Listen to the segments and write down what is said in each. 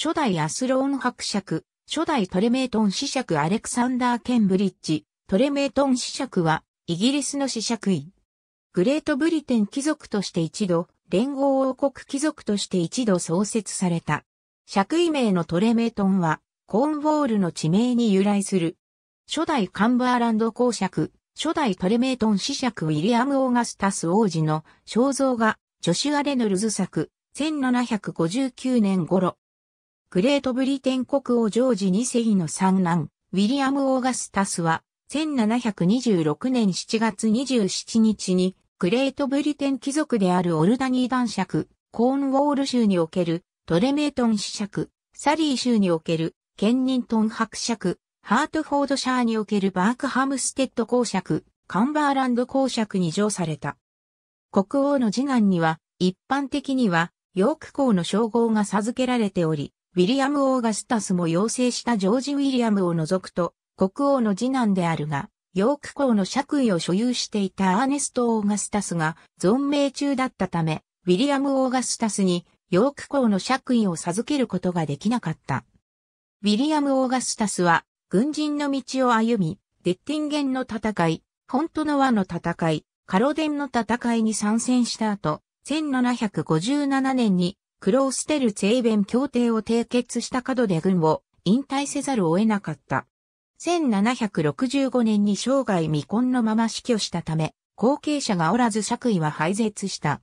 初代アスローン伯爵、初代トレメートン子爵アレクサンダー・ケンブリッジ、トレメートン子爵は、イギリスの子爵位。グレートブリテン貴族として一度、連合王国貴族として一度創設された。爵位名のトレメートンは、コーンウォールの地名に由来する。初代カンバーランド公爵、初代トレメートン子爵ウィリアム・オーガスタス王子の肖像画、ジョシュア・レノルズ作、1759年頃、グレートブリテン国王ジョージ2世の三男、ウィリアム・オーガスタスは、1726年7月27日に、グレートブリテン貴族であるオルダニー男爵、コーンウォール州におけるトレメートン子爵、サリー州におけるケンニントン伯爵、ハートフォードシャーにおけるバークハムステッド公爵、カンバーランド公爵に譲された。国王の次男には、一般的には、ヨーク公の称号が授けられており、ウィリアム・オーガスタスも要請したジョージ・ウィリアムを除くと、国王の次男であるが、ヨーク公の爵位を所有していたアーネスト・オーガスタスが存命中だったため、ウィリアム・オーガスタスにヨーク公の爵位を授けることができなかった。ウィリアム・オーガスタスは、軍人の道を歩み、デッティンゲンの戦い、フォントノワの戦い、カロデンの戦いに参戦した後、1757年にクローステルツェイベン協定を締結した角で軍を引退せざるを得なかった。1765年に生涯未婚のまま死去したため、後継者がおらず爵位は廃絶した。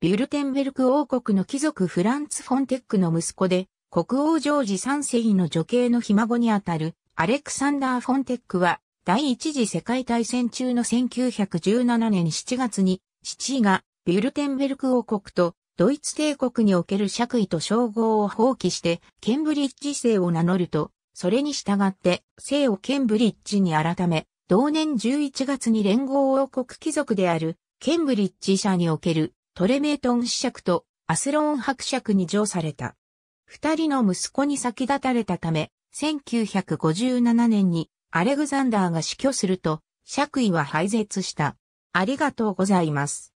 ビュルテンベルク王国の貴族フランツ・フォンテックの息子で、国王ジョージ3世の女系のひ孫にあたるアレクサンダー・フォンテックは、第一次世界大戦中の1917年7月に、父がビュルテンベルク王国とドイツ帝国における爵位と称号を放棄して、ケンブリッジ姓を名乗ると、それに従って姓をケンブリッジに改め、同年11月に連合王国貴族である、ケンブリッジ社におけるトレメートン子爵とアスローン伯爵に譲された。二人の息子に先立たれたため、1957年にアレグザンダーが死去すると、爵位は廃絶した。ありがとうございます。